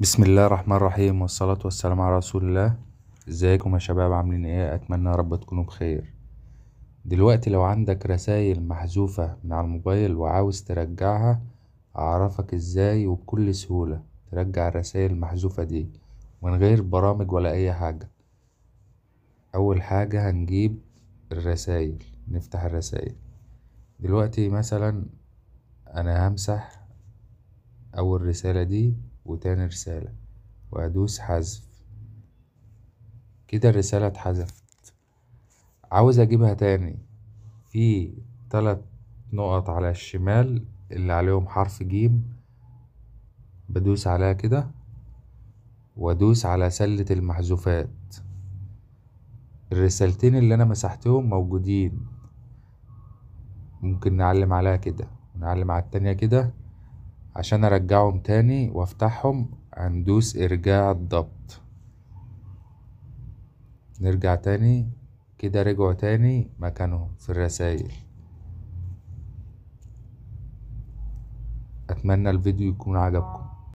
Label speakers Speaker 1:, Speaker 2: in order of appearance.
Speaker 1: بسم الله الرحمن الرحيم والصلاة والسلام على رسول الله ازيكم يا شباب عاملين ايه اتمنى يا رب تكونوا بخير دلوقتي لو عندك رسايل محذوفة من على الموبايل وعاوز ترجعها اعرفك ازاي وبكل سهولة ترجع الرسايل المحذوفة دي من غير برامج ولا اي حاجة اول حاجة هنجيب الرسايل نفتح الرسايل دلوقتي مثلا انا همسح أول رسالة دي وتاني رسالة وأدوس حذف كده الرسالة اتحذفت عاوز أجيبها تاني في تلات نقط على الشمال اللي عليهم حرف جيم بدوس عليها كده وادوس على سلة المحذوفات الرسالتين اللي انا مسحتهم موجودين ممكن نعلم عليها كده ونعلم على التانية كده عشان ارجعهم تاني وافتحهم هندوس ارجاع الضبط نرجع تاني كده رجعوا تاني مكانهم في الرسائل اتمنى الفيديو يكون عجبكم